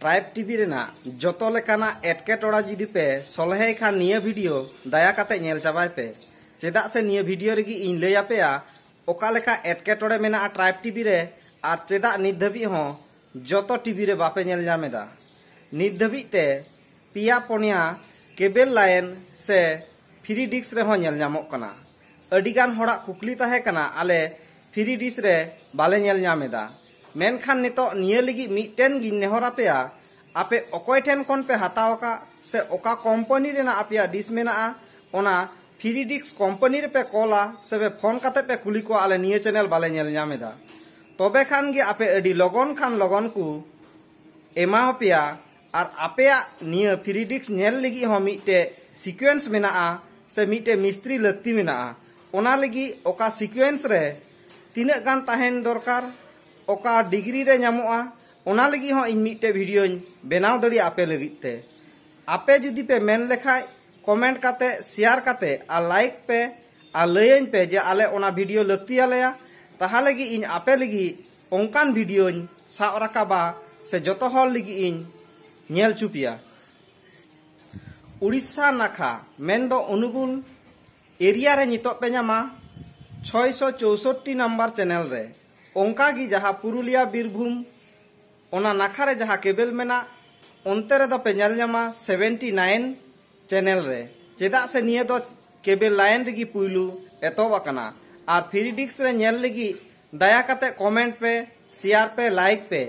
tribe TV ᱨᱮᱱᱟᱜ ᱡᱚᱛᱚ ᱞᱮᱠᱟᱱᱟᱜ ᱮᱴᱠᱮᱴᱚᱬᱟ ᱡᱩᱫᱤ ᱯᱮ ᱥᱚᱞᱦᱮ ᱠᱷᱟᱱ ᱱᱤᱭᱟᱹ ᱵᱷᱤᱰᱤᱭᱳ ᱫᱟᱭᱟ ᱠᱟᱛᱮ ᱧᱮᱞ ᱪᱟᱵᱟᱭ ᱯᱮ ᱪᱮᱫᱟᱜ ᱥᱮ ᱱᱤᱭᱟᱹ ᱵᱷᱤᱰᱤᱭᱳ ᱨᱮᱜᱮ ᱤᱧ ᱞᱟᱹᱭ ᱟᱯᱮᱭᱟ ᱚᱠᱟ ᱞᱮᱠᱟ ᱮᱴᱠᱮᱴᱚᱬᱮ ᱢᱮᱱᱟᱜᱼᱟ ᱴᱨᱟᱭᱤᱵ ᱴᱤᱵᱷᱤ ᱨᱮ ᱟᱨ ᱪᱮᱫᱟᱜ ᱱᱤᱛ ᱫᱷᱟᱹᱵᱤᱡ ᱦᱚᱸ ᱡᱚᱛᱚ ᱴᱤᱵᱷᱤ ᱨᱮ ᱵᱟᱯᱮ ᱧᱮᱞ ᱧᱟᱢ ᱮᱫᱟ ᱱᱤᱛ ᱫᱷᱟᱹᱵᱤᱡ ᱛᱮ ᱯᱮᱭᱟ ᱯᱚᱱᱭᱟ ᱠᱮᱵᱮᱞ ᱞᱟᱭᱤᱱ ᱥᱮ ᱯᱷᱨᱤ ᱰᱤᱥ ᱨᱮᱦᱚᱸ ᱧᱮᱞ ᱧᱟᱢᱚᱜ ᱠᱟᱱᱟ ᱟᱹᱰᱤᱜᱟᱱ ᱦᱚᱲᱟᱜ ᱠᱩᱠᱞᱤ ᱛᱟᱦᱮᱸ ᱠᱟᱱᱟ ᱟᱞᱮ ᱯᱷᱨᱤ ᱰᱤᱥ ᱨᱮ ᱵᱟᱞᱮ ᱧᱮᱞ ᱧᱟᱢ ᱮᱫᱟ मेनखान नितो निये आपे अकोय पे हताओ का से ओका कंपनी रे डिस में ना ओना फिरिडिक्स पे कॉला से बे फोन करते पे कुली को आले निये चैनल बाले नेल तबे खान आपे लगन खान लगन को एमा हपिया और आपे निये फिरिडिक्स नेल लगी हो मीटे सीक्वेंस में से मीटे मिस्त्री लगती में ना ओना गान दरकार ओका डिग्री रे नामा ᱚᱱᱟ ᱞᱟᱹᱜᱤᱫ ᱦᱚᱸ ᱤᱧ ᱢᱤᱫᱴᱮᱡ ᱵᱷᱤᱰᱤᱭᱳᱧ ᱵᱮᱱᱟᱣ ᱫᱟᱲᱮᱭᱟᱜ ᱟᱯᱮ ᱞᱟᱹᱜᱤᱫ ᱛᱮ ᱟᱯᱮ ᱡᱩᱫᱤ ᱯᱮ ᱢᱮᱱ ᱞᱮᱠᱷᱟᱡ ᱠᱚᱢᱮᱱᱴ ᱠᱟᱛᱮ ᱥᱮᱭᱟᱨ ᱠᱟᱛᱮ ᱟᱨ ᱞᱟᱭᱤᱠ ᱯᱮ ᱟᱨ ᱞᱟᱹᱭᱟᱹᱧ ᱯᱮ ᱡᱮ ᱟᱞᱮ ᱚᱱᱟ ᱵᱷᱤᱰᱤᱭᱳ ᱞᱟᱹᱠᱛᱤᱭᱟᱞᱮᱭᱟ ᱛᱟᱦᱞᱮ ᱜᱮ ᱤᱧ ᱟᱯᱮ ᱞᱟᱹᱜᱤᱫ ᱚᱱᱠᱟᱱ ᱵᱷᱤᱰᱤᱭᱳᱧ ᱥᱟᱵ ᱨᱟᱠᱟᱵᱟ ᱥᱮ ᱡᱚᱛᱚ ᱦᱚᱲ ᱞᱟᱹᱜᱤᱫ ᱤᱧ ᱧᱮᱞ ᱪᱩᱯᱮᱭᱟ ᱩᱲᱤᱥᱥᱟ ᱱᱟᱠᱷᱟ ᱢᱮᱱᱫᱚ ᱚᱱᱩᱜᱩᱞ ᱮᱨᱤᱭᱟ ᱨᱮ ᱱᱤᱛᱚᱜ ᱯᱮ ᱧᱟᱢᱟ ᱪᱷᱚᱭᱥᱚ ᱪᱳᱥᱳᱴᱴᱤ ᱱᱟᱢᱵᱟᱨ ᱪᱮᱱᱮᱞ ᱨᱮ ᱚᱱᱠᱟᱜᱮ ᱡᱟᱦᱟᱸ ᱯᱩᱨᱩᱞᱤᱭᱟ ᱵᱤᱨᱵᱷᱩᱢ ᱚᱱᱟ ᱱᱟᱠᱷᱟᱨᱮ ᱡᱟᱦᱟᱸ ᱠᱮᱵᱮᱞ ᱢᱮᱱᱟᱜ ᱚᱱᱛᱮ ᱨᱮᱫᱚ ᱯᱮ ᱧᱮᱞ ᱧᱟᱢᱟ ᱥᱮᱵᱷᱮᱱᱴᱤ ᱱᱟᱭᱤᱱ ᱪᱮᱱᱮᱞ ᱨᱮ ᱪᱮᱫᱟᱜ ᱥᱮ ᱱᱤᱭᱟᱹ ᱫᱚ ᱠᱮᱵᱮᱞ ᱞᱟᱭᱤᱱ ᱨᱮᱜᱮ ᱯᱩᱭᱞᱩ ᱮᱛᱚᱦᱚᱵ ᱟᱠᱟᱱᱟ ᱟᱨ ᱯᱷᱨᱤ ᱰᱤᱥ ᱨᱮ ᱧᱮᱞ ᱞᱟᱹᱜᱤᱫ ᱫᱟᱭᱟ ᱠᱟᱛᱮ ᱠᱚᱢᱮᱱᱴ ᱯᱮ ᱥᱮᱭᱟᱨ ᱯᱮ ᱞᱟᱭᱤᱠ ᱯᱮ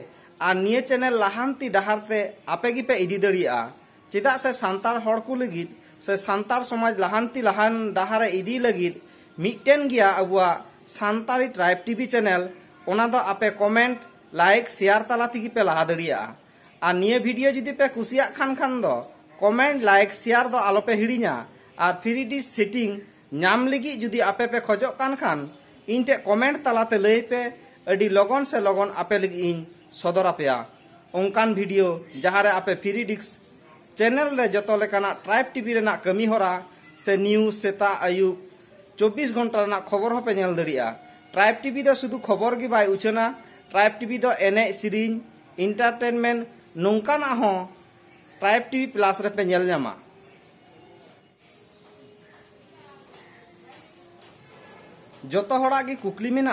ᱟᱨ ᱱᱤᱭᱟᱹ ᱪᱮᱱᱮᱞ ᱞᱟᱦᱟᱱᱛᱤ ᱰᱟᱦᱟᱨᱛᱮ ᱟᱯᱮ ᱜᱮᱯᱮ ᱤᱫᱤ ᱫᱟᱲᱮᱭᱟᱜᱼᱟ ᱪᱮᱫᱟᱜ ᱥᱮ ᱥᱟᱱᱛᱟᱲ ᱦᱚᱲ ᱠᱚ ᱞᱟᱹᱜᱤᱫ ᱥᱮ ᱥᱟᱱᱛᱟᱲ ᱥᱚᱢᱟᱡᱽ ᱞᱟᱦᱟᱱᱛᱤ ᱞᱟᱦᱟᱱ ᱰᱟᱦᱟᱨᱮ ᱤᱫᱤ ᱞᱟᱹᱜᱤᱫ ᱢᱤᱫᱴᱮᱱ ᱜᱮᱭᱟ ᱟᱵᱚᱣᱟᱜ ᱥᱟᱱᱛᱟᱲᱤ ᱴᱨᱟᱭᱤᱵ ᱴᱤᱵᱷᱤ ᱪᱮᱱᱮᱞ ᱚᱱᱟ ᱫᱚ ᱟᱯᱮ ᱠᱚᱢᱮᱱᱴ ᱞᱟᱭᱤᱠ ᱥᱮᱭᱟᱨ ᱛᱟᱞᱟ ᱛᱮᱜᱮ ᱯᱮ ᱞᱟᱦᱟ ᱫᱟᱲᱮᱭᱟᱜᱼᱟ ᱟᱨ ᱱᱤᱭᱟᱹ ᱵᱷᱤᱰᱤᱭᱳ ᱡᱩᱫᱤ ᱯᱮ ᱠᱩᱥᱤᱭᱟᱜ ᱠᱷᱟᱱ ᱠᱷᱟᱱ ᱫᱚ ᱠᱚᱢᱮᱱᱴ ᱞᱟᱭᱤᱠ ᱥᱮᱭᱟᱨ ᱫᱚ ᱟᱞᱚᱯᱮ ᱦᱤᱲᱤᱧᱟ ᱟᱨ ᱯᱷᱨᱤ ᱰᱤᱥ ᱥᱮᱴᱤᱝ ᱧᱟᱢ ᱞᱟᱹᱜᱤᱫ ᱡᱩᱫᱤ ᱟᱯᱮ ᱯᱮ ᱠᱷᱚᱡᱚᱜ ᱠᱟᱱ ᱠᱷᱟᱱ ᱤᱧ ᱴᱷᱮᱡ ᱠᱚᱢᱮᱱᱴ ᱛᱟᱞᱟᱛᱮ ᱞᱟᱹᱭ ᱯᱮ ᱟᱹᱰᱤ ᱞᱚᱜᱚᱱ ᱥᱮ ᱞᱚᱜᱚᱱ ᱟᱯᱮ ᱞᱟᱹᱜᱤᱫ ᱤᱧ ᱥᱚᱫᱚᱨ ᱟᱯᱮᱭᱟ ᱚᱱᱠᱟᱱ ᱵᱷᱤᱰᱤᱭᱳ ᱡᱟᱦᱟᱸᱨᱮ ᱟᱯᱮ ᱯᱷᱨᱤ ᱰᱤᱥ ᱪᱮᱱᱮᱞ ᱨᱮ ᱡᱚᱛᱚ ᱞᱮᱠᱟᱱᱟᱜ ᱴᱨᱟᱭᱤᱵ ᱴᱤᱵᱷᱤ ᱨᱮᱱᱟᱜ ᱠᱟᱹᱢᱤ ᱦᱚᱨᱟ ᱥᱮ ᱱᱤᱭᱩᱡ ᱥᱮᱛᱟᱜ ᱟᱹᱭᱩᱵ ᱪᱚᱵᱵᱤᱥ ᱜᱷᱚᱱᱴᱟ ᱨᱮᱱᱟᱜ ᱠᱷᱚᱵᱚᱨ ᱦᱚᱸᱯᱮ ᱧᱮᱞ ᱫᱟᱲᱮᱭᱟᱜᱼᱟ ट्राइब टीवी शुद्ध खबर की बै उचना ट्राइब टीवी एन से इंटरटेनमेंट नौकान ट्राइब टीवी प्लस रेपेलामा जो हड़ा की कुकली में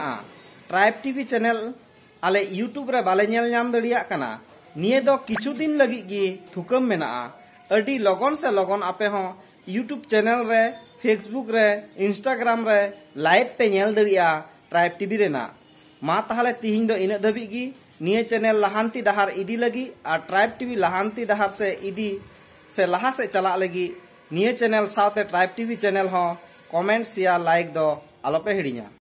ट्राइब टीवी चैनल आले यूट्यूब बाम दाड़ा निये किचुदिन थुकम में लगन से लगन आपे यूट्यूब चैनल रे फेसबुक रे इंस्टाग्राम रे लाइव पे दाड़ा ट्राइब टीवी रेना मा ताहले तिहिं दो इन धाबिज गी निये चैनल लहांती डहार इदी लगी और ट्राइब टीवी लहांती डहार से इदी से लहा से चला लगी निये चैनल साथ ट्राइब टीवी चैनल हो कमेंट शेयर लाइक दो आलोपे हिड़िया